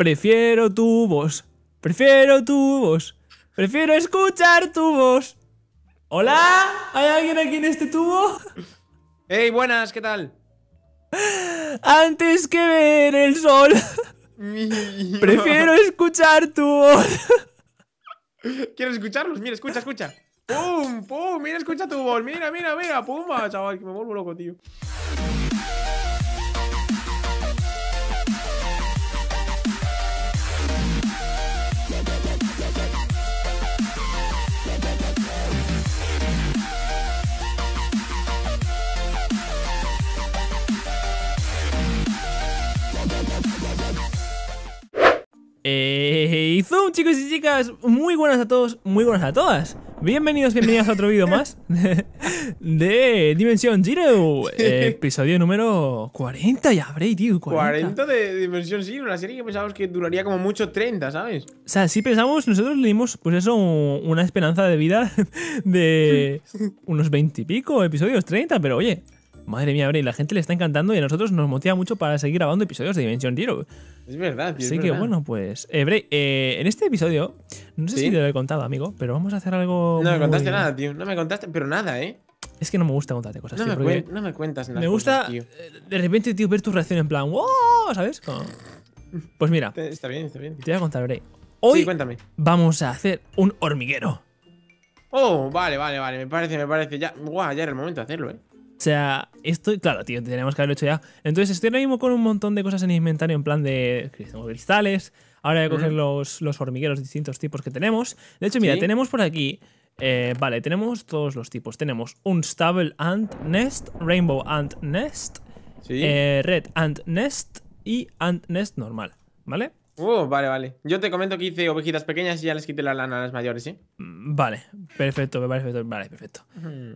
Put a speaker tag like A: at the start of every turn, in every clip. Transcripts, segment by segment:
A: Prefiero tu voz. Prefiero tu voz. Prefiero escuchar
B: tu voz. ¿Hola? ¿Hay alguien aquí en este tubo? ¡Hey, buenas! ¿Qué tal?
A: Antes que ver el sol. prefiero escuchar tu voz.
B: ¿Quieres escucharlos. Mira, escucha, escucha. ¡Pum! ¡Pum! Mira, escucha tu voz. Mira, mira, mira. Pumba, chaval, que me vuelvo loco, tío.
A: Hey, eh, Zoom, chicos y chicas, muy buenas a todos, muy buenas a todas. Bienvenidos, bienvenidas a otro vídeo más de, Dimension Dimensión Zero, episodio número 40 ya habréis tío. 40.
B: de Dimension Zero, una serie que pensábamos que duraría como mucho 30, ¿sabes? O
A: sea, sí pensamos, nosotros le dimos, pues eso, una esperanza de vida de unos 20 y pico episodios, 30, pero oye, madre mía, y la gente le está encantando y a nosotros nos motiva mucho para seguir grabando episodios de Dimension Zero.
B: Es verdad, tío. Así que bueno, pues.
A: Eh, Bray, eh, en este episodio, no sé si te lo he contado, amigo, pero vamos a hacer algo. No me contaste nada, tío.
B: No me contaste, pero nada, ¿eh? Es que no me gusta contarte cosas, no tío. Me no
A: me cuentas nada. Me gusta, tío. Eh, de repente, tío, ver tu reacción en plan, ¡wow! ¿Sabes? Pues mira.
B: Está bien, está bien.
A: Te voy a contar, Bray. Hoy cuéntame. vamos a hacer un hormiguero.
B: Oh, vale, vale, vale. Me parece, me parece. Ya, guau, ya era el momento de hacerlo, ¿eh?
A: O sea, esto, claro, tío, tenemos que haberlo hecho ya. Entonces estoy ahora mismo con un montón de cosas en inventario, en plan de cristales. Ahora voy a coger los, los hormigueros distintos tipos que tenemos. De hecho, mira, tenemos por aquí. Eh, vale, tenemos todos los tipos. Tenemos un Stable Ant Nest, Rainbow Ant Nest, eh, Red Ant Nest y Ant Nest normal.
B: ¿Vale? Oh, vale, vale. Yo te comento que hice ovejitas pequeñas y ya les quité la lana a las mayores, ¿sí? ¿eh? Mm,
A: vale, perfecto, perfecto. Vale, perfecto.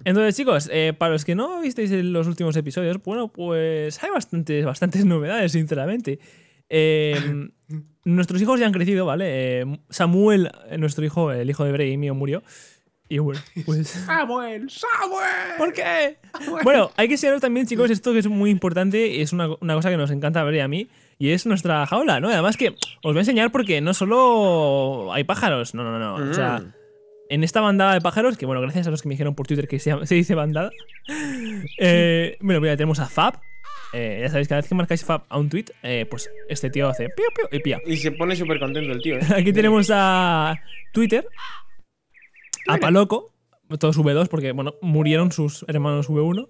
A: Entonces, chicos, eh, para los que no visteis los últimos episodios, bueno, pues hay bastantes, bastantes novedades, sinceramente. Eh, nuestros hijos ya han crecido, ¿vale? Samuel, nuestro hijo, el hijo de Bray mío, murió. Pues...
B: ¡Samuel! ¡Samuel! ¿Por qué? Bueno,
A: hay que enseñaros también, chicos, esto que es muy importante, Y es una, cosa que nos encanta ver y a mí, y es nuestra jaula, ¿no? Además que os voy a enseñar porque no solo hay pájaros, no, no, no. O sea, mm. en esta bandada de pájaros, que bueno, gracias a los que me dijeron por Twitter que se, dice bandada, bueno, eh, mira, tenemos a Fab, eh, ya sabéis, cada vez que marcáis Fab a un tweet, eh, pues este tío hace y pía.
B: Y se pone súper contento el tío. Aquí
A: tenemos a Twitter, a Paloco, todos V2, porque bueno, murieron sus hermanos V1,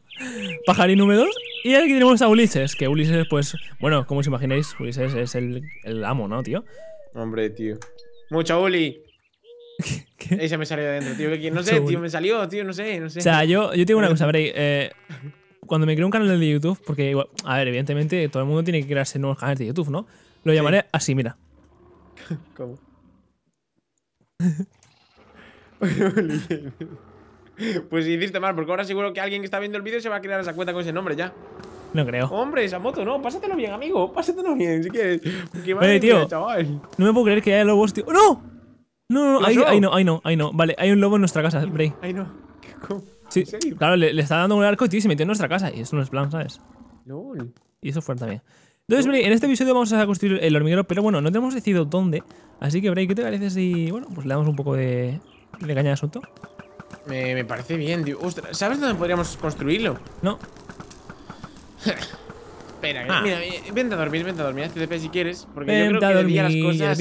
A: Pajarín V2, y aquí tenemos a Ulises, que Ulises, pues, bueno, como os imagináis, Ulises es el, el amo, ¿no, tío? Hombre,
B: tío. Mucho Uli. Ella me salió de adentro, tío. Que no sé, tío, me salió, tío, no sé, no sé. O sea, yo, yo tengo una
A: cosa, veréis. Eh, cuando me creé un canal de YouTube, porque, a ver, evidentemente todo el mundo tiene que crearse nuevos canales de YouTube, ¿no? Lo llamaré así, mira.
B: ¿Cómo? pues hiciste mal, porque ahora seguro que alguien que está viendo el vídeo se va a crear esa cuenta con ese nombre ya. No creo. Hombre, esa moto, no. Pásatelo bien, amigo. Pásatelo bien, si quieres. Qué vale, tío. No
A: me puedo creer que haya lobos, tío. ¡No! No, no, ahí, no, ahí no, ahí no. Vale, hay un lobo en nuestra casa, Bray. Ahí no. Sí, claro, le, está dando un arco y tío, se metió en nuestra casa. Y eso no es plan, ¿sabes? LOL. Y eso fuerte también. Entonces, Bray, en este episodio vamos a construir el hormiguero, pero bueno, no te hemos decidido dónde. Así que, Bray, ¿qué te parece si, bueno, pues le damos un poco de, ¿Le caña asunto?
B: Me, me parece bien, tío. Ostras, ¿sabes dónde podríamos construirlo? No. Espera, ah. mira, eh, vente a dormir, vente a dormir, hazte si quieres, porque yo creo que dormir, las cosas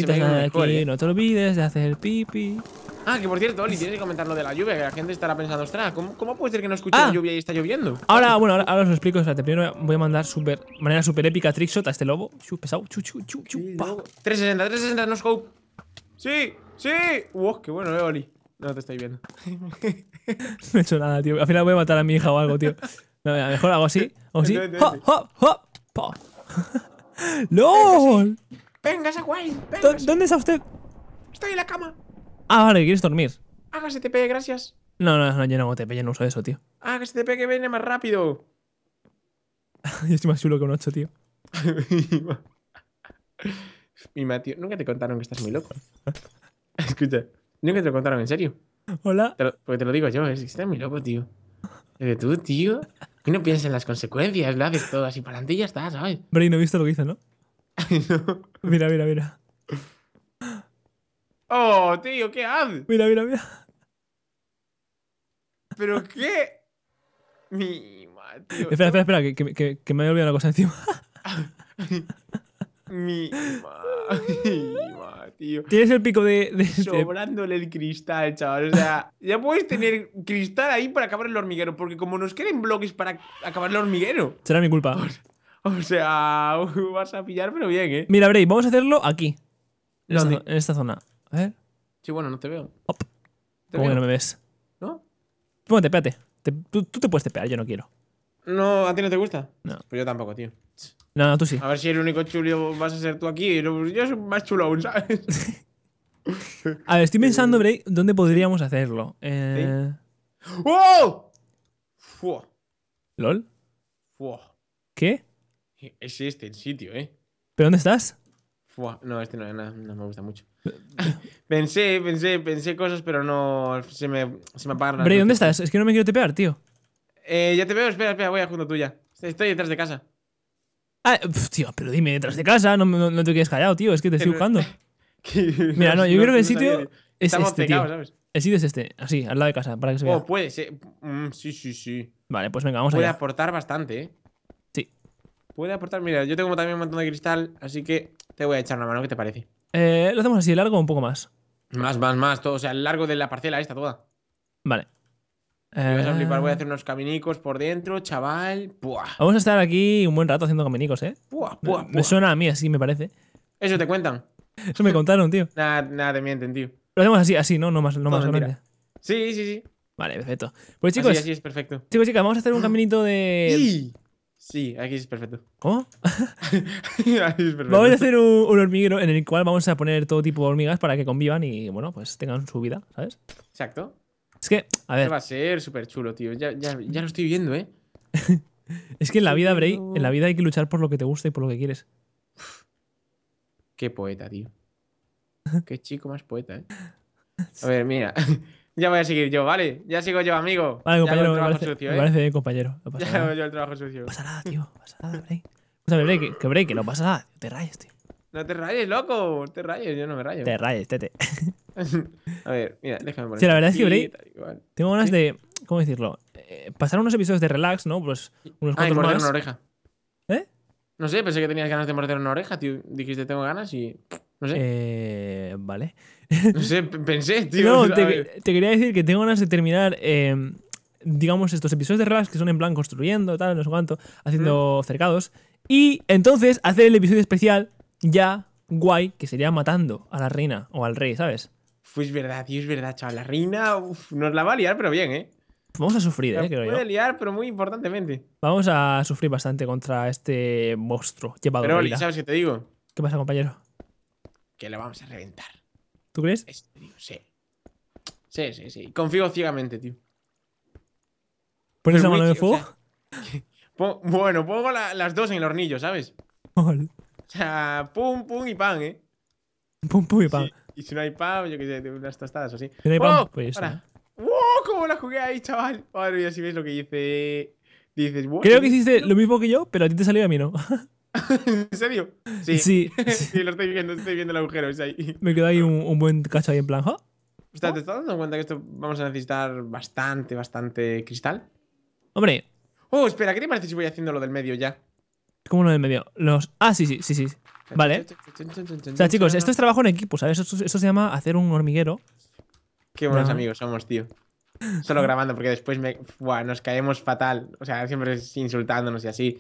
B: No
A: te olvides de hacer pipi.
B: Ah, que por cierto, Oli, tienes que comentar lo de la lluvia, que la gente estará pensando, ostras, ¿cómo, cómo puede ser que no escuche la ah. lluvia y está lloviendo?
A: Ahora, bueno, ahora, os lo explico, sea primero voy a mandar super, manera super épica trickshot a este lobo. Chu, pesado, Chup, chup, chup, chup
B: 360, 360, no scope. Sí, sí. Wow, qué bueno, eh, Oli. No te estoy viendo.
A: no he hecho nada, tío. Al final voy a matar a mi hija o algo, tío. No, lo mejor hago así. O así. ¡Hop, hop, hop! hop pop. ¡LOL!
B: Venga, guay. ¿Dónde está usted? Estoy en la cama.
A: Ah, vale, ¿quieres dormir?
B: Hágase TP, gracias.
A: No, no, no, yo no hago TP, yo no uso eso, tío.
B: Hágase ah, TP que viene más rápido.
A: yo estoy más chulo que un 8, tío.
B: Mi tío, nunca te contaron que estás muy loco. Escucha. ¿Nunca te lo contaron en serio? Hola. porque te lo digo yo, es, que está muy loco, tío. Que tú, tío, no pienses en las consecuencias, lo haces todo así para adelante y ya está, ¿sabes?
A: Hombre, y no visto lo que hizo, ¿no? Mira, mira, mira.
B: ¡Oh, tío, qué haces! Mira, mira, mira. ¿Pero qué? Mi madre, Espera,
A: espera, espera, que, me había olvidado una cosa encima.
B: Mi tío. Tienes el pico de, Sobrándole el cristal, chaval. O sea, ya puedes tener cristal ahí para acabar el hormiguero. Porque como nos queden bloques para acabar el hormiguero. Será mi culpa. O, sea, vas a pillar, pero bien, ¿eh? Mira, Bray,
A: vamos a hacerlo aquí. En, esta, zona.
B: A ver. Sí, bueno, no te veo. no me ves? ¿No?
A: Póngate, tú, tú te puedes tepear, yo no quiero.
B: No, ¿a ti no te gusta? No. Pues yo tampoco, tío. No, tú sí. A ver si el único chulio vas a ser tú aquí. Pues yo soy más chulo aún, ¿sabes?
A: a ver, estoy pensando, Bray, dónde podríamos hacerlo. Eh,
B: ¡Oh! Fua. ¿Lol? Fua. ¿Qué? Es este el sitio, ¿eh?
A: ¿Pero dónde estás?
B: Fua. No, este no, me gusta mucho. pensé, pensé, pensé cosas, pero no. Se me, se me apagaron. Bray, ¿dónde
A: estás? Es que no me quiero tepear, tío.
B: Eh, ya te veo, espera, espera, voy a junto tuya. Estoy detrás de casa.
A: Ah, tío, pero dime detrás de casa, no, no, te quedes callado, tío, es que te estoy buscando.
B: Mira, no, yo creo que el sitio es este, tío. ¿sabes?
A: El sitio es este, así, al lado de casa, para que se vea. Oh,
B: puede ser. Mm, sí, sí, sí. Vale, pues venga, vamos a Puede aportar bastante, ¿eh? Sí. Puede aportar, mira, yo tengo también un montón de cristal, así que te voy a echar una mano, ¿qué te parece?
A: Eh, ¿Lo hacemos así, largo o un poco más?
B: Más, más, más, todo, o sea, el largo de la parcela esta toda.
A: Vale, eh. voy a hacer
B: unos caminicos por dentro, chaval.
A: Vamos a estar aquí un buen rato haciendo caminicos, ¿eh? me, suena a mí así, me parece.
B: Eso te cuentan.
A: Eso me contaron, tío.
B: Nada, te mienten, tío.
A: Lo hacemos así, así, ¿no? No más, no
B: Sí, sí, sí. Vale, perfecto. Pues chicos. Así, así es perfecto. Chicos, chicas, vamos a hacer un ah. caminito de. Sí, sí aquí es perfecto.
A: ¿Cómo? aquí
B: es perfecto. Vamos a hacer un,
A: un, en el cual vamos a poner todo tipo de hormigas para que convivan y, bueno, pues tengan su vida, ¿sabes? Exacto. Es que,
B: a ver. va a ser súper chulo, tío. Ya, lo estoy viendo, ¿eh? es que en la vida, Bray, en la
A: vida hay que luchar por lo que te gusta y por lo que quieres.
B: Qué poeta, tío. Qué chico más poeta, ¿eh? A ver, mira. ya voy a seguir yo, ¿vale? Ya sigo yo, amigo. Vale, compañero, me parece, sucio, ¿eh? me parece, compañero. ya yo el trabajo sucio. No pasa nada, tío. No pasa nada, Bray.
A: Bray, que, que, Bray, que no pasa nada.
B: Te rayes, tío. No te rayes, loco. Te rayes, yo no me rayo. Te rayes, tete. a ver, mira, déjame poner. Sí, la verdad es que
A: tengo ganas de. ¿Cómo decirlo? Eh, pasar unos episodios de relax, ¿no? Pues unos cuantos ah, morder una oreja.
B: ¿Eh? No sé, pensé que tenías ganas de morder una oreja, tío. Dijiste tengo ganas y.
A: No sé. Eh, vale. No sé, pensé, tío. No, te, quería decir que tengo ganas de terminar. Em, digamos, estos episodios de relax que son en plan construyendo, tal, no sé cuánto, haciendo cercados. Y entonces hacer el episodio especial ya guay que sería matando a la reina o al rey, ¿sabes? Pues verdad, tío, es verdad, chaval. La reina uf, nos
B: la va a liar, pero bien, ¿eh?
A: Vamos a sufrir, eh, creo puede
B: liar, pero muy importantemente.
A: Vamos a sufrir bastante contra este monstruo llevado Pero, Oli, ¿sabes qué te digo? ¿Qué pasa, compañero?
B: Que la vamos a reventar. ¿Tú crees? sí. Sí, sí, sí. Confío ciegamente, tío. ¿Pones la mano de fuego? bueno, pongo las dos en el hornillo, ¿sabes? sea, pum, pum y pan, ¿eh?
A: Pum, pum y pan.
B: Y si no hay pan, yo qué sé, unas tostadas así. Si no hay pan, ¡Oh! pues ¡Wow! ¡Oh! ¿Cómo la jugué ahí, chaval? Madre mía, si ves lo que hice. Dices, Creo que hiciste lo
A: mismo que yo, pero a ti te salió a mí, ¿no?
B: ¿En serio? Sí. Sí, lo estoy viendo, estoy viendo el agujero. Es ahí.
A: Me quedó ahí un, buen cacho ahí en plan, O ah".
B: sea, ah. ¿te estás dando cuenta que esto vamos a necesitar bastante, bastante cristal? Hombre. Oh, espera, ¿qué te parece si voy haciendo lo del medio ya?
A: como lo del medio. Los. Ah, sí, sí, sí, sí. Vale. O sea, chicos, esto es trabajo en equipo, ¿sabes? Esto, se llama hacer un hormiguero.
B: Qué buenos amigos somos, tío. Solo grabando, porque después me, buah, nos caemos fatal. O sea, siempre insultándonos y así.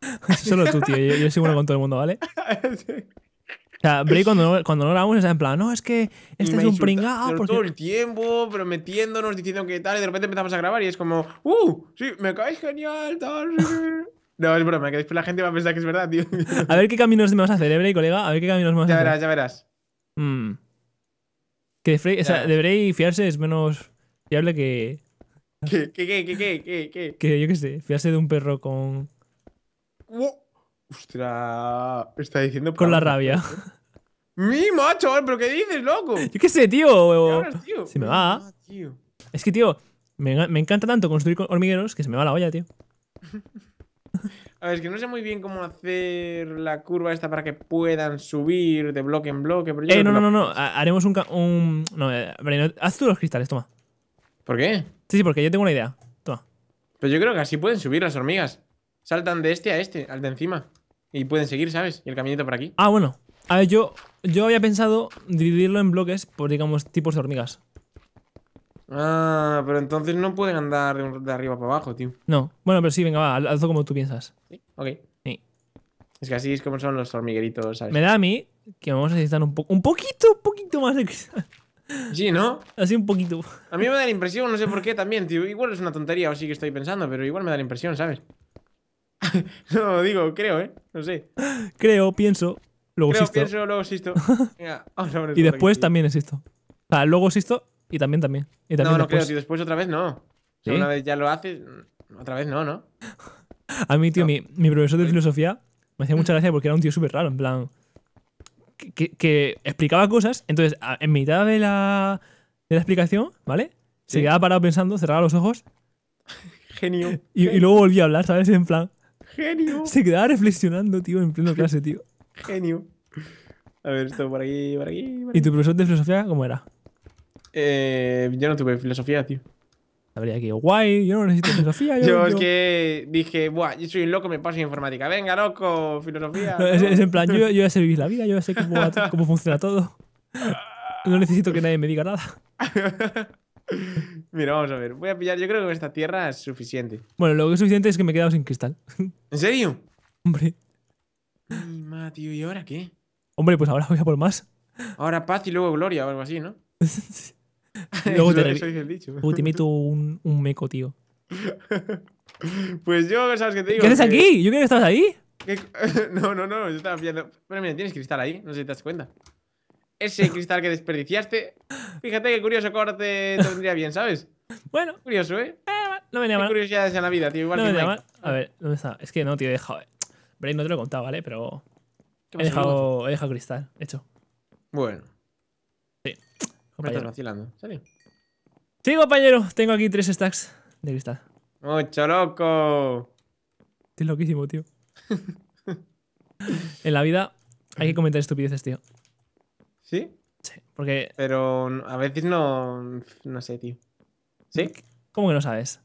B: Solo tú, tío. Yo, soy
A: bueno con todo el mundo, ¿vale?
B: O
A: sea, Bray cuando cuando grabamos está en plan, no, es que este es un pringado. Ah, pues todo el
B: tiempo, prometiéndonos, diciendo que tal, y de repente empezamos a grabar y es como, ¡uh! Sí, me caes genial, tal. No, es broma, que después la gente va a pensar que es verdad, tío.
A: a ver qué caminos me vas a hacer, ¿eh, colega. A ver qué caminos me vas ya a verás, hacer. Ya verás, ya mm. Que de, Frey, o sea, de fiarse es menos fiable que.
B: ¿Qué, qué, qué, qué, qué, qué? Que
A: yo qué sé, fiarse de un perro con.
B: Ustra, uh, ¡Ostras! Está diciendo. Con la rabia. ¿eh? ¡Mi macho! ¿Pero qué dices, loco? Yo qué sé, tío. ¿Qué Se me va.
A: Es que, tío, me, me encanta tanto construir hormigueros que se me va la olla, tío.
B: A ver, es que no sé muy bien cómo hacer la curva esta para que puedan subir de bloque en bloque. eh, no, no, no,
A: no. Haremos un, un. No, eh, haz tú los cristales, toma. ¿Por qué? Sí, sí, porque yo tengo una idea. Toma.
B: Pero yo creo que así pueden subir las hormigas. Saltan de este a este, al de encima. Y pueden seguir, ¿sabes? Y el caminito por aquí.
A: Ah, bueno. A ver, yo, yo había pensado dividirlo en bloques por, digamos, tipos de hormigas.
B: Ah, pero entonces no pueden andar de arriba para abajo, tío.
A: No. Bueno, pero sí, venga, va, hazlo como tú piensas.
B: Sí, ok. Sí. Es que así es como son los hormigueritos, ¿sabes? Me da
A: a mí que vamos a necesitar un, un poquito, un
B: poquito más de Sí, ¿no? Así un poquito. A mí me da la impresión, no sé por qué también, tío. Igual es una tontería o sí que estoy pensando, pero igual me da la impresión, ¿sabes? no, digo, creo, ¿eh? No sé.
A: Creo, pienso, luego existo. Creo, pienso,
B: luego existo. y después también
A: existo. O sea, luego existo y también, también. Y no, no después. creo,
B: Después otra vez no. Si Una vez ya lo haces, mm, otra vez no, ¿no?
A: A mí, tío, mi, profesor de filosofía me hacía mucha mm. gracia porque era un tío súper raro, en plan. Que, explicaba cosas, entonces en mitad de la, de la explicación, ¿vale? Se quedaba parado pensando, cerraba los ojos.
B: Genio. Y, luego volvía
A: a hablar, ¿sabes? En plan.
B: Genio. Se
A: quedaba reflexionando, tío, en pleno clase, tío.
B: Genio. A ver, esto por aquí. Por aquí. ¿Y tu profesor de filosofía cómo era? Eh, yo no tuve filosofía, tío. Habría que guay, yo no necesito filosofía. Yo, es que dije, buah, yo soy un loco, me paso informática. Venga, loco, filosofía. Es, en plan, yo, yo,
A: ya sé vivir la vida, yo ya sé cómo, cómo funciona todo. No necesito que nadie me diga nada.
B: Mira, vamos a ver. Voy a pillar. Yo creo que esta tierra es suficiente.
A: Bueno, lo que es suficiente es que me he quedado sin cristal. ¿En serio? Hombre.
B: tío, ¿y ahora qué?
A: Hombre, pues ahora voy a por más.
B: Ahora paz y luego gloria o algo así, ¿no? Luego te eso es el dicho. Uy, te meto
A: un, meco, tío.
B: Pues yo, ¿sabes qué te digo? ¿Qué haces aquí? Yo creo que estabas ahí. No, no, no, yo estaba viendo. Pero mira, tienes cristal ahí, no sé si te das cuenta. Ese cristal que desperdiciaste. Fíjate qué curioso corte te vendría bien, ¿sabes? Bueno. Curioso, ¿eh? eh no venía mal. curiosidades en la vida, tío. Igual no venía mal. A
A: ver, ¿dónde está? Es que no, tío, he dejado. Eh. Bray, no te lo he contado, ¿vale? Pero. He dejado, he dejado cristal, hecho.
B: Bueno vacilando.
A: Sí, compañero. Tengo aquí tres stacks de cristal.
B: ¡Mucho loco! Estoy
A: loquísimo, tío. en la vida hay que comentar estupideces, tío.
B: ¿Sí? Sí, porque... Pero a veces no... No sé, tío. ¿Sí?
A: ¿Cómo que no sabes?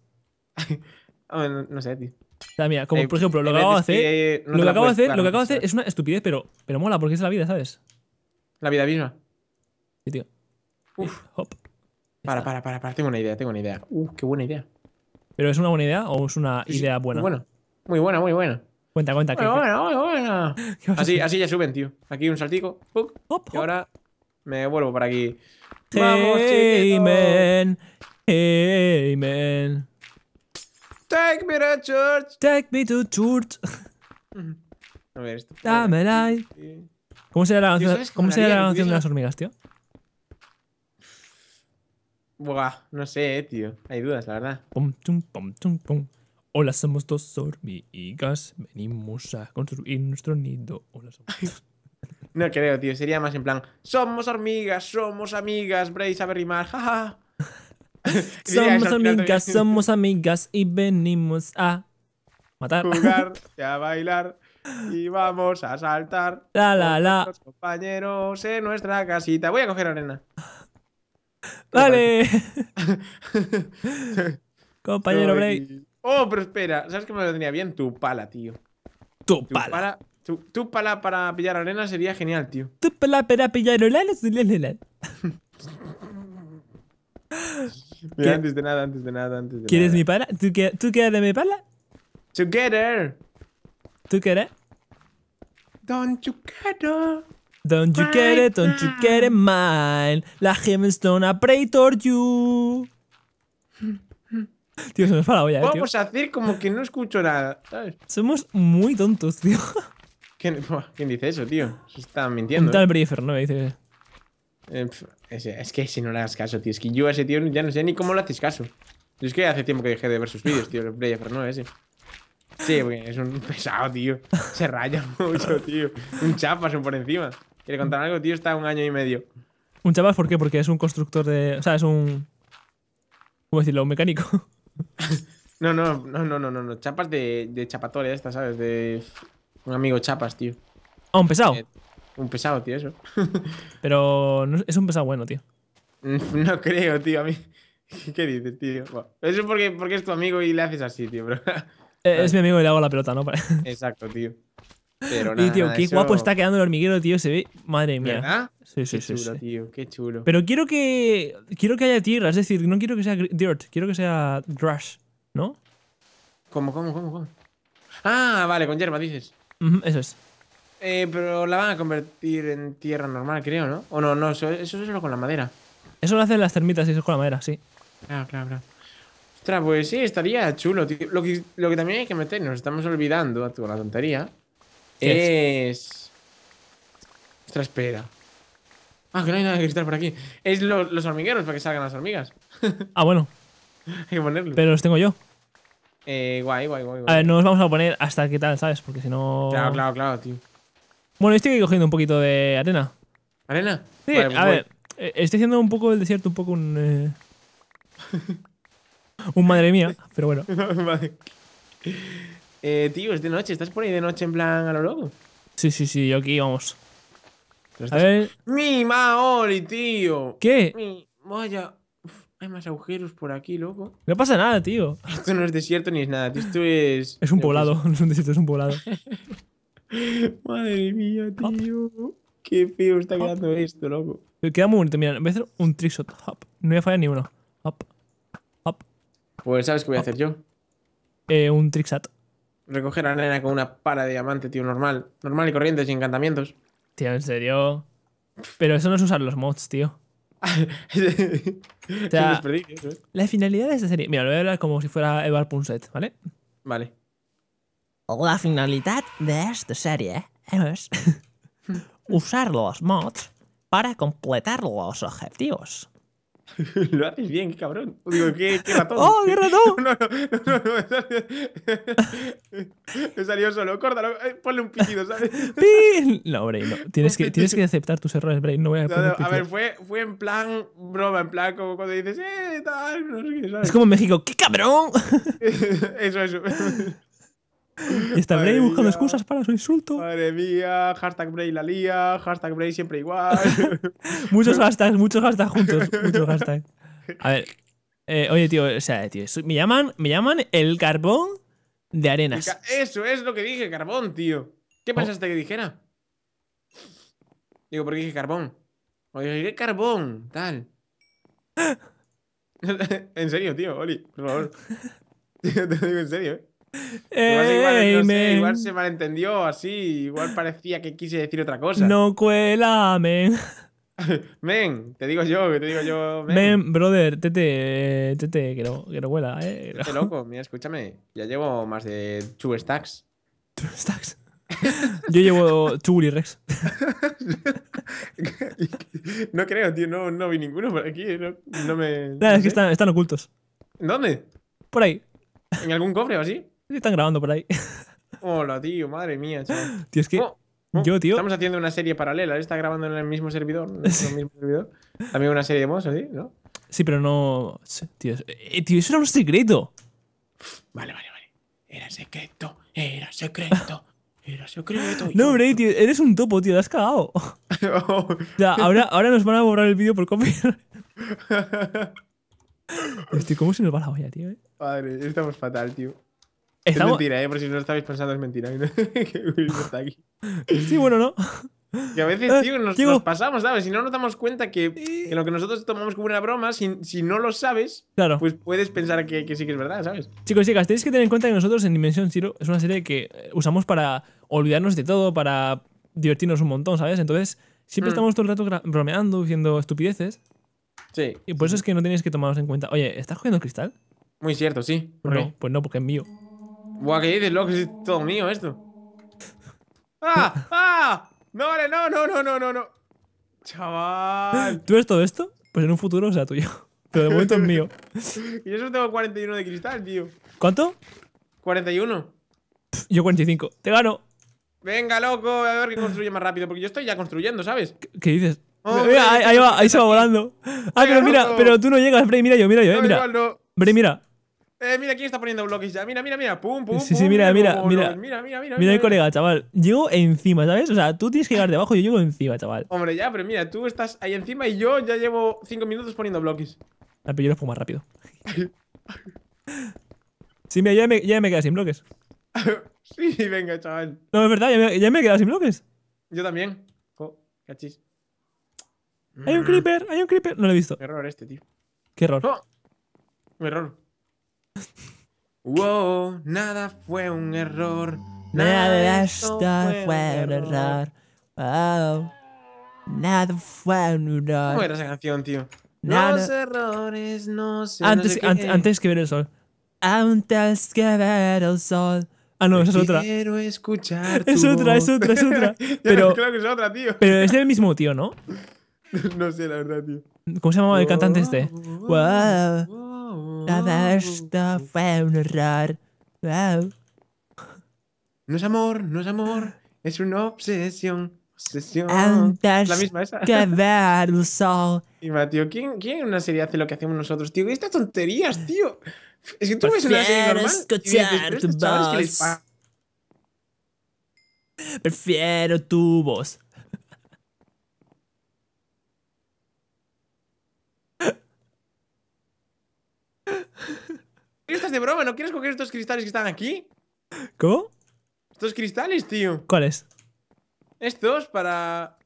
B: no, sé, tío.
A: O sea, mira, como eh, por ejemplo, lo que acabo de este eh, hacer, lo, que acabo de hacer lo que acabo de hacer es una estupidez, pero, pero mola porque es la vida, ¿sabes?
B: La vida misma. Sí, tío. Uf. Hop. Para, para, para, para, tengo una idea, tengo una idea. Uf, qué buena idea. ¿Pero es una buena idea o es una idea buena? Muy buena, muy buena, muy buena. Cuenta, cuenta. Bueno, bueno, bueno, bueno. Así, así ya suben, tío. Aquí un saltico. Y ahora me vuelvo para aquí. Hey, Vamos, Take me to church. Take me to church. A ver, esto. Dame like.
A: ¿Cómo será la, la canción de las hormigas, tío?
B: Buah, no sé, eh, tío. Hay dudas, la verdad.
A: Pum, pum, Hola, somos dos hormigas. Venimos a construir nuestro nido. Hola, somos...
B: no creo, tío. Sería más en plan: Somos hormigas, somos amigas, Brace y jaja. somos amigas, somos
A: amigas y venimos a matar. Jugar,
B: a bailar y vamos a saltar. La la la. compañeros en nuestra casita. Voy a coger arena. Vale Compañero Bray. Oh, pero espera. ¿Sabes que me lo tenía bien? Tu pala, tío. Tu, pala. tu, pala para pillar arena sería genial, tío. Tu pala
A: para pillar arena sería genial.
B: antes de nada, antes de nada, antes de ¿Quieres mi
A: pala? ¿Tú, qué? ¿Tú quieres mi pala? Together. ¿Tú quieres? Don't you Don't you get it, don't you get it mine. La gemstone operator you. Tío, se me va la olla, eh, tío. Vamos
B: a hacer como que no escucho nada, ¿sabes? Somos muy tontos, tío. ¿Quién, dice eso, tío? Se está mintiendo. Un tal Briefer, es, que si no le hagas caso, tío. Es que yo a ese tío ya no sé ni cómo le haces caso. es que hace tiempo que dejé de ver sus vídeos, tío. El Briefer, ¿no? Ese. Sí, porque es un pesado, tío. Se raya mucho, tío. Un chapa por encima. Quiere contar algo, tío, está un año y medio.
A: ¿Un chapas por qué? Porque es un constructor de. O sea, es un. ¿Cómo decirlo? Un mecánico.
B: no, no, no, no, no, no, Chapas de, de esta, ¿sabes? De. Un amigo chapas, tío. Ah, un pesado. Eh, un pesado, tío, eso. Pero es un pesado bueno, tío. No creo, tío, a mí. ¿Qué dices, tío? eso porque, porque es tu amigo y le haces así, tío, bro.
A: Eh, es mi amigo y le hago la pelota, ¿no?
B: Exacto, tío. Pero tío, qué guapo está
A: quedando el hormiguero, tío. Se ve. Madre mía. ¿Verdad?
B: Sí, sí, qué Chulo, tío, qué chulo. Pero
A: quiero que. Quiero que haya tierra, es decir, no quiero que sea dirt, quiero que sea grass, ¿no? ¿Cómo, cómo, cómo, cómo?
B: Ah, vale, con hierba, dices. eso es. Eh, pero la van a convertir en tierra normal, creo, ¿no? O no, no, eso, es solo con la madera.
A: Eso lo hacen las termitas eso es con la madera, sí. Claro,
B: claro, claro. Ostras, pues sí, estaría chulo, tío. Lo que, también hay que meter, nos estamos olvidando, a toda la tontería, es. Ostras, espera. Ah, que no hay nada que cristal por aquí. Es los hormigueros para que salgan las hormigas. ah, bueno. hay que ponerlo. Pero los tengo yo. Eh, guay, guay, guay, A ver, no
A: nos vamos a poner hasta qué tal, ¿sabes? Porque si no. Claro, claro, claro, tío. Bueno, estoy cogiendo un poquito de arena.
B: ¿Arena? Sí, pues a ver. Eh, estoy
A: haciendo un poco del desierto, un poco un. Eh, un madre mía, pero bueno.
B: Eh, tío, es de noche. ¿Estás por ahí de noche en plan a lo loco? Sí, sí, sí. Yo Aquí vamos. A ver. ¡Mi Maoli, tío! ¿Qué? Vaya. hay más agujeros por aquí, loco. No pasa nada, tío. Esto no es desierto ni es nada, tío. Esto es. Es un poblado. No es un desierto, es un poblado. Madre mía, ah. tío. Qué feo está ah. quedando esto, loco.
A: Queda muy bonito. Mira, voy a hacer un trickshot. No voy a fallar ni uno. Hop.
B: Hop. Pues, ¿sabes qué voy a hacer yo?
A: Eh, un trickshot
B: recoger a nena con una para de diamante, tío, normal. Normal y corrientes y encantamientos. Tío, en serio. Pero eso no es usar los mods, tío. Eh. la
A: finalidad de esta serie. Mira, lo voy a hablar como si fuera Eval Punset, ¿vale? Vale. La finalidad de esta serie es usar los mods para completar los objetivos.
B: Lo haces bien, cabrón. Digo, ¿qué, qué ¡Oh, qué ratón! no, no, no, me, salió, solo. Córtalo, eh, ponle un pitido, ¿sabes?
A: No, Bray, no. Tienes que, tienes que aceptar tus errores, Bray. No voy a A ver,
B: fue, fue en plan broma, en plan como cuando dices, ¡eh, tal! Es como en México, ¡qué cabrón! eso, eso. Y está Bray buscando excusas para su insulto. Madre mía, hashtag Bray la lía, hashtag Bray siempre igual. muchos hashtags, muchos hashtags juntos. Muchos
A: A ver. Eh, oye, tío, o sea, tío, me llaman, me llaman el carbón de arenas.
B: Eso es lo que dije, carbón, tío. ¿Qué oh. pasaste que dijera? Digo, ¿por qué dije carbón. Oye, ¿qué carbón, tal. en serio, tío, Oli, por favor. te lo digo en serio, eh. Igual, se malentendió así, igual parecía que quise decir otra cosa. No
A: cuela, men.
B: men, te digo yo, que te digo yo.
A: Men, brother, tete, tete, que no, que no cuela, eh. Tete loco,
B: mira, escúchame, ya llevo más de two stacks. ¿Two stacks?
A: Yo llevo two Rex.
B: no creo, tío, no, no, vi ninguno por aquí, no, me. es que
A: están, están ocultos.
B: ¿Dónde? Por ahí. ¿En algún cofre o así? Están grabando por ahí. Hola, tío, madre mía, chaval. Tío, es que. Oh, oh, yo, tío. Estamos haciendo una serie paralela, está grabando en el mismo servidor, en el mismo servidor.
A: También una serie de mods, ¿sí? ¿No? Sí, pero no. Eh, tío, eso era un secreto. Vale, vale, vale.
B: Era secreto, era secreto. Era secreto.
A: No, hombre, tío, eres un topo, tío, te has cagado. ya, ahora, ahora nos van a borrar el vídeo por copiar. Estoy, ¿cómo se nos va la olla, tío?
B: Padre, eh? estamos fatal, tío. Es mentira, ¿eh? por si no lo estabais pensando, es mentira. Sí, bueno, ¿no? Que a veces, eh, tío, nos, pasamos, ¿sabes? Si no nos damos cuenta que, lo que nosotros tomamos como una broma, si, no lo sabes, pues puedes pensar que, sí que es verdad, ¿sabes?
A: Chicos chicas, tenéis que tener en cuenta que nosotros en Dimensión Zero es una serie que eh, usamos para olvidarnos de todo, para divertirnos un montón, ¿sabes? Entonces, siempre mm. estamos todo el rato bromeando, diciendo estupideces. Sí. Y por eso es que no tenéis que tomarnos en cuenta. Oye, ¿estás jugando
B: cristal? Muy cierto, sí. Pues no, pues no, porque es mío. Buah, ¿qué dices, loco? Es todo mío esto. ¡Ah! ¡Ah! No, vale, no, no, no, no, no, no. Chaval.
A: ¿Tú eres todo esto? Pues en un futuro será tuyo. Pero de momento es mío.
B: y yo solo tengo 41 de cristal, tío. ¿Cuánto? 41.
A: yo 45.
B: Te gano. Venga, loco, a ver qué construye más rápido. Porque yo estoy ya construyendo, ¿sabes? ¿Qué, dices? mira, ahí, se
A: va volando. Ah, pero mira, pero tú no llegas, Bray, mira yo, mira yo, eh, mira. Bray, mira.
B: Eh, mira quién está poniendo bloques ya. Mira, mira, mira. Pum, pum. Sí, sí, mira, mira, mira, mira, mira, mira, mira. el colega,
A: chaval. Llego encima, ¿sabes? O sea, tú tienes que llegar debajo y yo llego encima, chaval.
B: Hombre, ya, pero mira, tú estás ahí encima y yo ya llevo 5 minutos poniendo bloques.
A: La ah, pero yo los pongo más rápido. sí, mira, ya me, he quedado sin bloques.
B: sí, venga, chaval.
A: No, es verdad, ya me, ya me he quedado sin bloques.
B: Yo también. Oh, cachis. Hay un mm. creeper, hay un creeper. No lo he visto. Qué error este, tío. Qué error. Oh, un error. Wow, nada fue un error. Nada de esto fue, un error.
A: Wow. Nada fue un error. ¿Cómo era esa canción, tío?
B: Los errores no se. Antes, sé antes
A: que ver el sol. Antes que ver el sol. Ah, no, esa es otra.
B: es otra, es otra, es otra. pero, que es otra,
A: tío. Pero es del mismo tío, ¿no?
B: no sé, la verdad, tío.
A: ¿Cómo se llamaba el cantante este? Wow. La ah. esto fue un error. Wow.
B: No es amor, no es amor, es una obsesión. Obsesión. Antes la misma esa. Que ver
A: el sol.
B: Y va, tío, ¿quién, ¿quién en una serie hace lo que hacemos nosotros, tío? Estas tonterías, tío. Es que tú Prefiero pues ves una serie normal. Escuchar tu voz.
A: Prefiero tu voz.
B: ¿Estás de broma? ¿No quieres coger estos cristales que están aquí? ¿Cómo? Estos cristales, tío. ¿Cuáles? Estos para...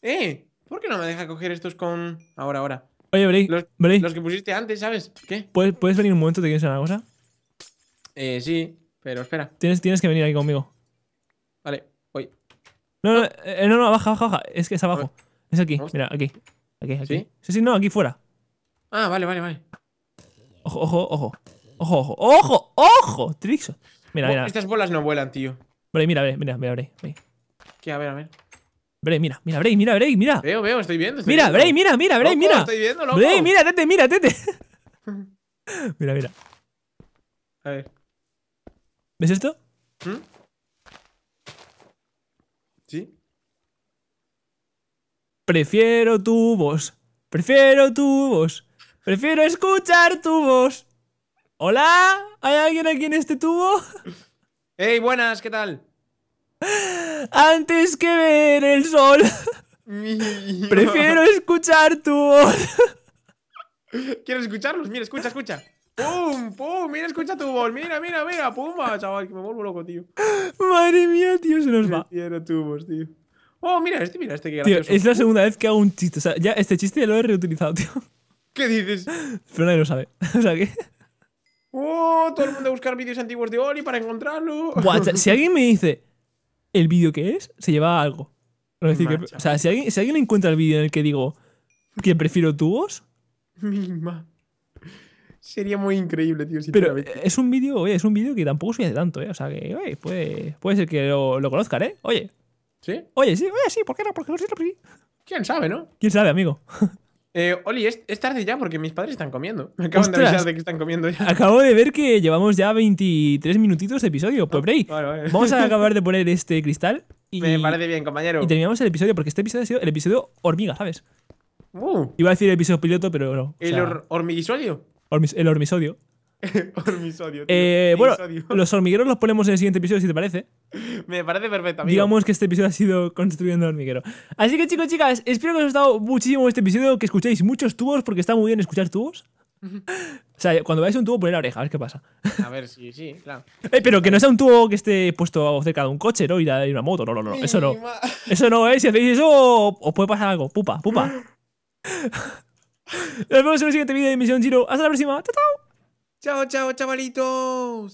B: ¡Eh! ¿Por qué no me deja coger estos con... Ahora, ahora. Oye, Bray. Los, los que pusiste antes, ¿sabes? ¿Qué?
A: ¿Puedes, venir un momento? ¿Te quieres hacer una cosa?
B: Eh, sí. Pero espera.
A: Tienes, tienes que venir aquí conmigo.
B: Vale, voy.
A: No, no, no, eh, baja, baja, baja. Es que es abajo. Es aquí, mira, aquí. Aquí, aquí. sí, sí, no, aquí fuera.
B: Ah, vale, vale, vale.
A: Ojo, ojo, ojo. Ojo, ojo, ojo, ojo. trixo Mira, mira. Estas
B: bolas no vuelan, tío.
A: Bray, mira, Bray, mira, mira, Bray. ¿Qué? A ver, a ver. Bray, mira, mira, Bray, mira, Bray, mira. Veo, veo, estoy viendo. mira, Bray, mira, mira, Bray, mira. Estoy viendo, loco. Bray, mira, tete, mira, tete. mira, mira. A ver. ¿Ves esto? ¿Mm? ¿Sí? Prefiero tubos. Prefiero tubos. Prefiero escuchar tu voz. ¿Hola? ¿Hay alguien aquí en este tubo? Ey,
B: buenas! ¿Qué tal?
A: Antes que ver el sol. Prefiero escuchar tu voz.
B: ¿Quieres escucharlos? Mira, escucha, escucha. ¡Pum! ¡Pum! Mira, escucha tu voz. Mira, mira, mira. ¡Pumba! Chaval, que me vuelvo loco, tío. Madre mía, tío, se nos va. Quiero tubos, tío. Oh, mira este, mira este que gracioso. Tío, es la
A: segunda vez que hago un chiste. O sea, ya este chiste lo he reutilizado, tío. ¿Qué dices? Pero nadie lo sabe. O sea que.
B: ¡Oh! Todo el mundo a buscar vídeos antiguos de Oli para encontrarlo. si
A: alguien me dice el vídeo que es, se lleva algo. o sea, si alguien, si alguien encuentra el vídeo en el que digo que prefiero tubos.
B: Misma.
A: Sería muy increíble, tío. Pero es un vídeo, oye, es un vídeo que tampoco soy de tanto, ¿eh? O sea que, oye, puede, puede ser que lo, conozcan, ¿eh? Oye. ¿Sí? Oye, sí,
B: oye, sí, ¿por qué no? qué no, ¿Quién sabe, no?
A: ¿Quién sabe, amigo?
B: Eh, Oli, es, tarde ya porque mis padres están comiendo. Me acaban de avisar de que están comiendo ya. Acabo
A: de ver que llevamos ya 23 minutitos de episodio. Pues,
B: ah, vamos a acabar
A: de poner este cristal. Y, Me parece bien, compañero. Y terminamos el episodio porque este episodio ha sido el episodio
B: hormiga, ¿sabes?
A: Uh. Iba a decir el episodio piloto, pero no. ¿El
B: hormigisodio
A: el hormisodio.
B: Eh, bueno,
A: los hormigueros los ponemos en el siguiente episodio, si te parece.
B: Me parece perfecto, Digamos
A: que este episodio ha sido construyendo hormiguero. Así que, chicos, chicas, espero que os haya gustado muchísimo este episodio, que escuchéis muchos tubos, porque está muy bien escuchar tubos. O sea, cuando veáis un tubo, poned la oreja, a ver qué pasa.
B: A ver, sí, sí, claro.
A: Eh, pero que no sea un tubo que esté puesto cerca de un coche, ¿no? Y una moto, no, no, no. Eso no. Eso no, ¿eh? Si hacéis eso, os puede pasar algo. Pupa, pupa. Nos vemos en el siguiente vídeo de Misión Giro. Hasta la próxima.
B: Chao, chao. Chao, chao, chavalitos.